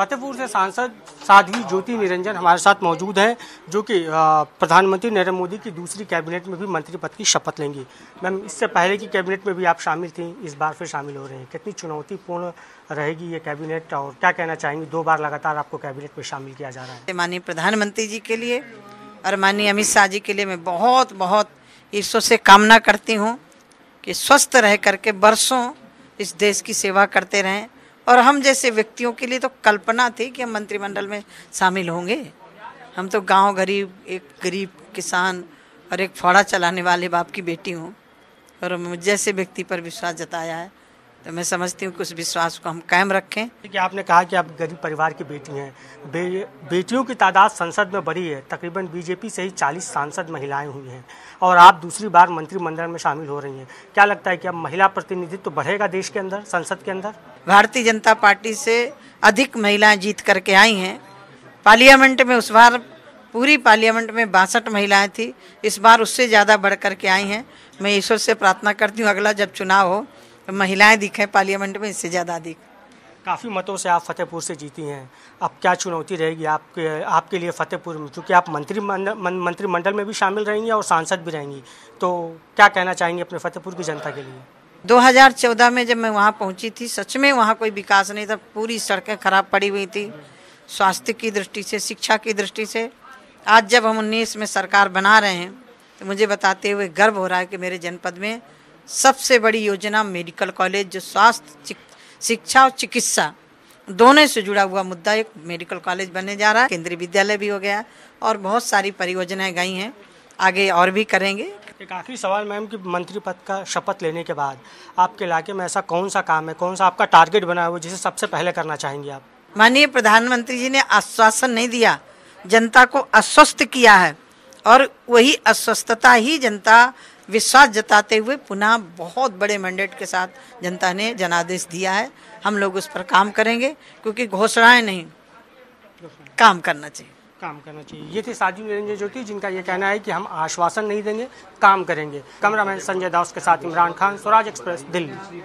फतेहपुर से सांसद साध्वी ज्योति निरंजन हमारे साथ मौजूद हैं जो कि प्रधानमंत्री नरेंद्र मोदी की दूसरी कैबिनेट में भी मंत्री पद की शपथ लेंगी मैम इससे पहले की कैबिनेट में भी आप शामिल थी इस बार फिर शामिल हो रहे हैं कितनी चुनौतीपूर्ण रहेगी ये कैबिनेट और क्या कहना चाहेंगी दो बार लगातार आपको कैबिनेट में शामिल किया जा रहा है माननीय प्रधानमंत्री जी के लिए और माननीय अमित शाह जी के लिए मैं बहुत बहुत ईश्वर से कामना करती हूँ कि स्वस्थ रह करके बरसों इस देश की सेवा करते रहें और हम जैसे व्यक्तियों के लिए तो कल्पना थी कि हम मंत्रिमंडल में शामिल होंगे हम तो गांव गरीब एक गरीब किसान और एक फौड़ा चलाने वाले बाप की बेटी हूँ और जैसे व्यक्ति पर विश्वास जताया है तो मैं समझती हूँ कि उस विश्वास को हम कायम रखें कि आपने कहा कि आप गरीब परिवार की बेटी हैं बे, बेटियों की तादाद संसद में बड़ी है तकरीबन बीजेपी से ही 40 सांसद महिलाएं हुई हैं और आप दूसरी बार मंत्रिमंडल में शामिल हो रही हैं क्या लगता है कि अब महिला प्रतिनिधित्व तो बढ़ेगा देश के अंदर संसद के अंदर भारतीय जनता पार्टी से अधिक महिलाएं जीत करके आई हैं पार्लियामेंट में उस बार पूरी पार्लियामेंट में बासठ महिलाएं थी इस बार उससे ज़्यादा बढ़ करके आई हैं मैं ईश्वर से प्रार्थना करती हूँ अगला जब चुनाव हो तो महिलाएं दिखें पार्लियामेंट में इससे ज़्यादा अधिक काफ़ी मतों से आप फतेहपुर से जीती हैं अब क्या चुनौती रहेगी आपके आपके लिए फतेहपुर में क्योंकि आप मंत्री मंत्रिमंडल में भी शामिल रहेंगी और सांसद भी रहेंगी तो क्या कहना चाहेंगे अपने फतेहपुर की जनता के लिए 2014 में जब मैं वहाँ पहुँची थी सच में वहाँ कोई विकास नहीं था पूरी सड़कें खराब पड़ी हुई थी स्वास्थ्य की दृष्टि से शिक्षा की दृष्टि से आज जब हम उन्नीस में सरकार बना रहे हैं तो मुझे बताते हुए गर्व हो रहा है कि मेरे जनपद में सबसे बड़ी योजना मेडिकल कॉलेज जो स्वास्थ्य शिक्षा और चिकित्सा दोनों से जुड़ा हुआ मुद्दा एक मेडिकल कॉलेज बनने जा रहा है केंद्रीय विद्यालय भी हो गया और बहुत सारी परियोजनाएं गई हैं आगे और भी करेंगे एक आखिरी सवाल मैम कि मंत्री पद का शपथ लेने के बाद आपके इलाके में ऐसा कौन सा काम है कौन सा आपका टारगेट बना हुआ जिसे सबसे पहले करना चाहेंगे आप माननीय प्रधानमंत्री जी ने आश्वासन नहीं दिया जनता को अस्वस्थ किया है और वही अस्वस्थता ही जनता विश्वास जताते हुए पुनः बहुत बड़े मैंडेट के साथ जनता ने जनादेश दिया है हम लोग उस पर काम करेंगे क्योंकि घोषणाएं नहीं काम करना चाहिए काम करना चाहिए ये थे साधु निरंजन ज्योति जिनका ये कहना है कि हम आश्वासन नहीं देंगे काम करेंगे कैमरामैन संजय दास के साथ इमरान खान स्वराज एक्सप्रेस दिल्ली